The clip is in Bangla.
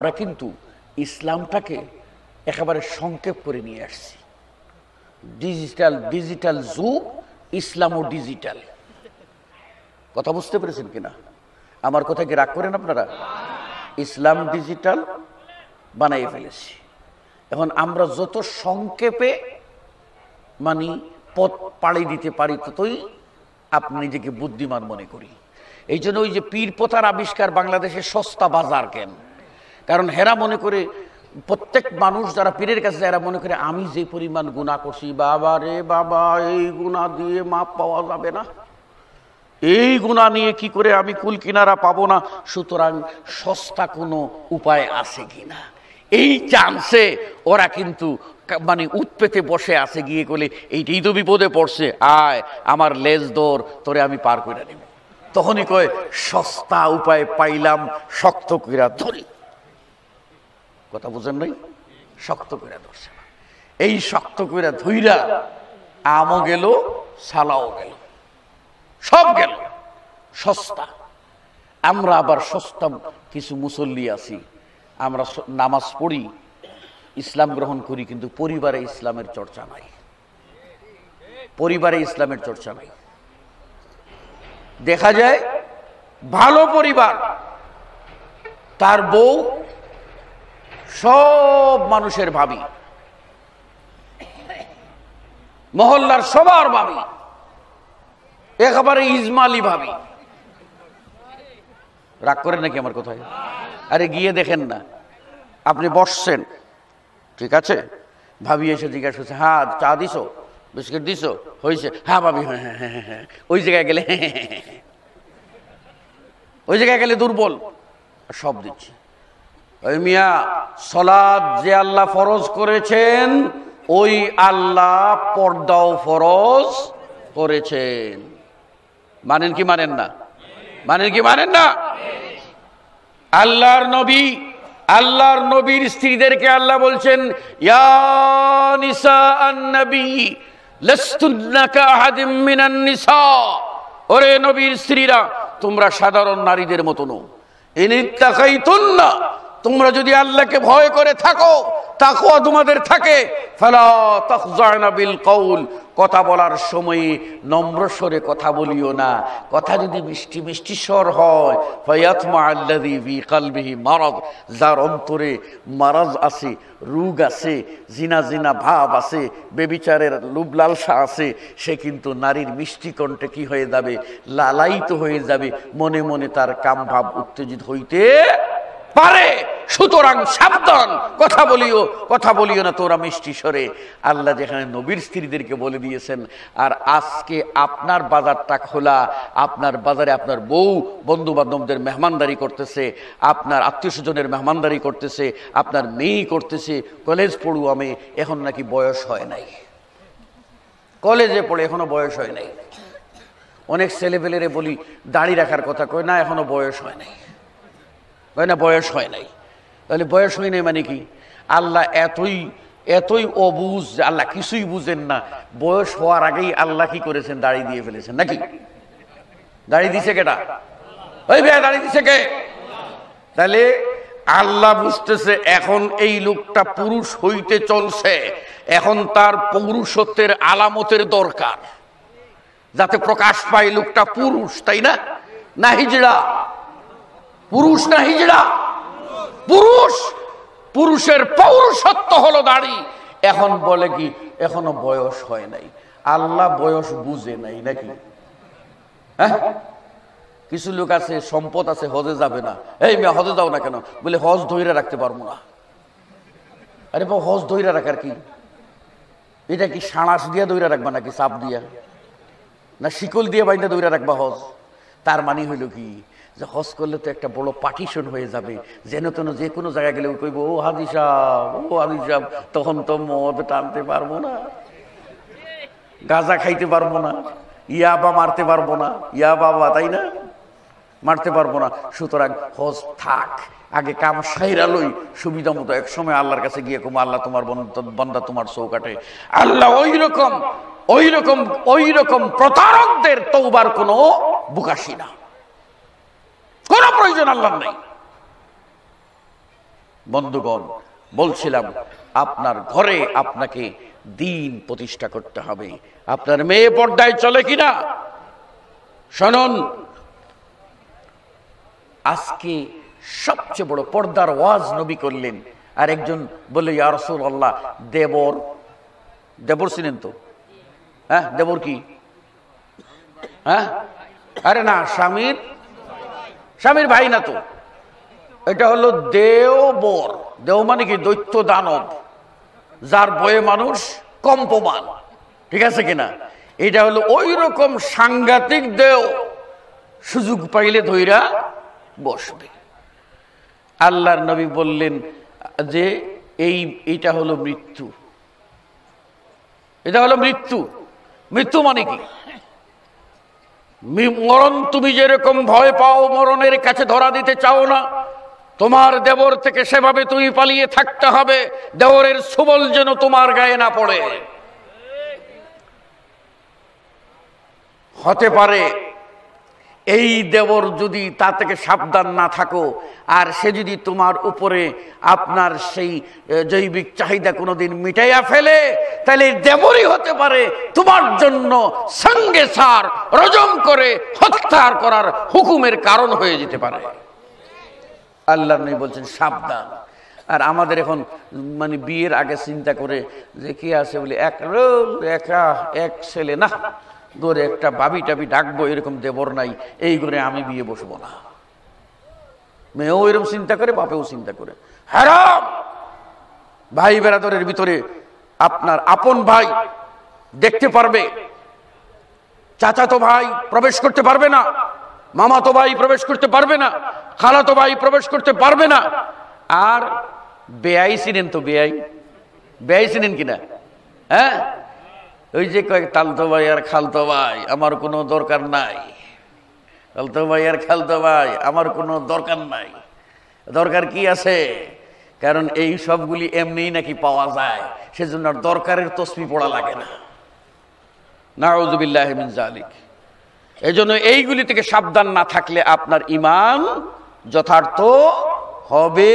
আমরা কিন্তু ইসলামটাকে একেবারে সংক্ষেপ করে নিয়ে আসছি ডিজিটাল ডিজিটাল যুগ ইসলাম ও ডিজিটাল কথা বুঝতে পেরেছেন কিনা আমার কথা কি রাগ করেন আপনারা ইসলাম ডিজিটাল বানাইয়ে ফেলেছি এখন আমরা যত সংক্ষেপে মানে পথ পাড়ি দিতে পারি ততই আপনি নিজেকে বুদ্ধিমান মনে করি এই জন্য ওই যে পীর পোতার আবিষ্কার বাংলাদেশে সস্তা বাজার কেন কারণ হেরা মনে করে প্রত্যেক মানুষ যারা পীরের কাছে যারা মনে করে আমি যে পরিমাণ গুণা করছি বাবা রে বাবা এই গুণা দিয়ে মাপ পাওয়া যাবে না এই গুণা নিয়ে কি করে আমি কুল কিনারা পাবো না সুতরাং সস্তা কোনো উপায় আছে কিনা এই চান্সে ওরা কিন্তু মানে উৎপেতে বসে আছে গিয়ে কলে এইটাই তো বিপদে পড়ছে আয় আমার লেজ দৌড় তোরে আমি পার করে নেব তখনই কয় সস্তা উপায় পাইলাম শক্ত কিরা ধরি কথা বুঝেন নাই শক্ত করে ধরছে এই শক্ত করে ধৈরা আমও গেল সালাও গেল সব গেল সস্তা আমরা আবার সস্তা কিছু মুসল্লি আছি আমরা নামাজ পড়ি ইসলাম গ্রহণ করি কিন্তু পরিবারে ইসলামের চর্চা নাই পরিবারে ইসলামের চর্চা নাই দেখা যায় ভালো পরিবার তার বউ সব মানুষের ভাবি মহল্লার সবার ভাবি একেবারে ইজমালি ভাবি রাগ করেন নাকি আমার কোথায় আরে গিয়ে দেখেন না আপনি বসছেন ঠিক আছে ভাবি এসে জিজ্ঞাসা করছে হ্যাঁ চা দিছো বিস্কিট দিছো হয়েছে হ্যাঁ ভাবি হ্যাঁ হ্যাঁ হ্যাঁ হ্যাঁ ওই জায়গায় গেলে ওই জায়গায় গেলে দুর্বল সব দিচ্ছি মিয়া সলাদ যে আল্লাহ ফরজ করেছেন ওই আল্লাহ পর্দাও ফরজ করেছেন মানেন কি মানেন না মানেন কি মানেন না আল্লাহর নবী আল্লাহর নবীর স্ত্রীদেরকে আল্লাহ বলছেন ওরে নবীর স্ত্রীরা তোমরা সাধারণ নারীদের মতো নো ইনিত্তাকাই না তোমরা যদি আল্লাহকে ভয় করে থাকো তাকুয়া তোমাদের থাকে কৌল কথা বলার সময়ে নম্র স্বরে কথা বলিও না কথা যদি মিষ্টি মিষ্টি স্বর হয় যার অন্তরে মারাজ আছে রোগ আছে জিনা জিনা ভাব আছে বেবিচারের লুবলালসা আছে সে কিন্তু নারীর মিষ্টি কণ্ঠে কি হয়ে যাবে লালায়িত হয়ে যাবে মনে মনে তার কাম ভাব উত্তেজিত হইতে পারে সুতরাং সাবধান কথা বলিও কথা বলিও না তোরা মিষ্টি সরে আল্লাহ যেখানে নবীর স্ত্রীদেরকে বলে দিয়েছেন আর আজকে আপনার বাজারটা খোলা আপনার বাজারে আপনার বউ বন্ধু বান্ধবদের মেহমানদারি করতেছে আপনার আত্মীয় স্বজনের মেহমানদারি করতেছে আপনার মেয়ে করতেছে কলেজ পড়ু আমি এখন নাকি বয়স হয় নাই কলেজে পড়ে এখনো বয়স হয় নাই অনেক ছেলেপেলেরে বলি দাড়ি রাখার কথা কয় না এখনো বয়স হয় নাই হয় না বয়স হয় নাই তাহলে বয়স হয় নাই মানে কি আল্লাহ এতই এতই অবুজ আল্লাহ কিছুই বুঝেন না বয়স হওয়ার আগেই আল্লাহ কি করেছেন দাড়ি দিয়ে ফেলেছেন নাকি দাড়ি দিছে কেটা ওই ভাই দাড়ি দিছে কে তাহলে আল্লাহ বুঝতেছে এখন এই লোকটা পুরুষ হইতে চলছে এখন তার পৌরুষত্বের আলামতের দরকার যাতে প্রকাশ পায় লোকটা পুরুষ তাই না না হিজড়া পুরুষ না হিজড়া পুরুষ পুরুষের পৌরসত্ব হলো দাড়ি এখন বলে কি এখনো বয়স হয় নাই আল্লাহ বয়স বুঝে নাই নাকি হ্যাঁ? কিছু লোক আছে সম্পদ আছে হজে যাবে না এই মেয়ে হজে যাও না কেন বলে হজ ধৈর্য রাখতে পারবো না আরে বা হজ ধৈর্য রাখার কি এটা কি সাঁড়াস দিয়ে দৈরা রাখবা নাকি সাপ দিয়া না শিকল দিয়ে বাইন্দা দৈরা রাখবা হজ তার মানে হইল কি যে হজ করলে তো একটা বড় পার্টিশন হয়ে যাবে যেন তেন যে কোনো জায়গায় গেলে কইব ও হাজি সাহ ও হাজি সাহ তখন তো মদ টানতে পারবো না গাঁজা খাইতে পারবো না ইয়াবা মারতে পারবো না ইয়া বাবা তাই না মারতে পারবো না সুতরাং হজ থাক আগে কাম সাইরালই সুবিধা মতো এক সময় আল্লাহর কাছে গিয়ে কুমা আল্লাহ তোমার বন্দা তোমার চৌকাটে আল্লাহ ওই রকম ওই রকম ওই রকম প্রতারকদের তৌবার কোনো বুকাশি না প্রয়োজন আল্লাহ নেই বন্ধুগণ বলছিলাম আপনার ঘরে আপনাকে দিন প্রতিষ্ঠা করতে হবে আপনার মেয়ে পর্দায় চলে কিনা শোনন আজকে সবচেয়ে বড় পর্দার ওয়াজ নবী করলেন আর একজন বলে ইয়ারসুল আল্লাহ দেবর দেবর ছিলেন তো হ্যাঁ দেবর কি হ্যাঁ আরে না স্বামীর স্বামীর ভাই না তো এটা হলো দেও বর দেও মানে কি দৈত্য দানব যার বয়ে মানুষ কম্পমান ঠিক আছে কিনা এটা হলো ওই রকম সাংঘাতিক দেও সুযোগ পাইলে ধৈরা বসবে আল্লাহর নবী বললেন যে এই এটা হলো মৃত্যু এটা হলো মৃত্যু মৃত্যু মানে কি মরণ তুমি যেরকম ভয় পাও মরণের কাছে ধরা দিতে চাও না তোমার দেবর থেকে সেভাবে তুমি পালিয়ে থাকতে হবে দেওরের সুবল যেন তোমার গায়ে না পড়ে হতে পারে এই দেবর যদি তা থেকে সাবধান না থাকো আর সে যদি তোমার উপরে আপনার সেই জৈবিক চাহিদা কোনোদিন মিটাইয়া ফেলে তাহলে দেবরই হতে পারে তোমার জন্য সঙ্গে সার রজম করে হত্যার করার হুকুমের কারণ হয়ে যেতে পারে আল্লাহ নই বলছেন সাবধান আর আমাদের এখন মানে বিয়ের আগে চিন্তা করে যে কি আছে বলে এক এক ছেলে না ধরে একটা বাবি টাবি ডাকবো এরকম দেবর নাই এই ঘরে আমি বিয়ে বসবো না মেয়েও এরকম চিন্তা করে বাপেও চিন্তা করে হ্যারাম ভাই বেড়াদরের ভিতরে আপনার আপন ভাই দেখতে পারবে চাচা তো ভাই প্রবেশ করতে পারবে না মামা তো ভাই প্রবেশ করতে পারবে না খালা তো ভাই প্রবেশ করতে পারবে না আর বেআই চিনেন তো বেআই বেআই চিনেন কিনা হ্যাঁ ওই যে কয়েক তালতো ভাই আর খালতো ভাই আমার কোনো দরকার নাই তালতো ভাই আর খালতো ভাই আমার কোনো দরকার নাই দরকার কি আছে কারণ এই সবগুলি এমনিই নাকি পাওয়া যায় সেজন্য আর দরকারের তসমি পড়া লাগে না নাউজুবিল্লাহমিন জালিক এই জন্য এইগুলি থেকে সাবধান না থাকলে আপনার ইমান যথার্থ হবে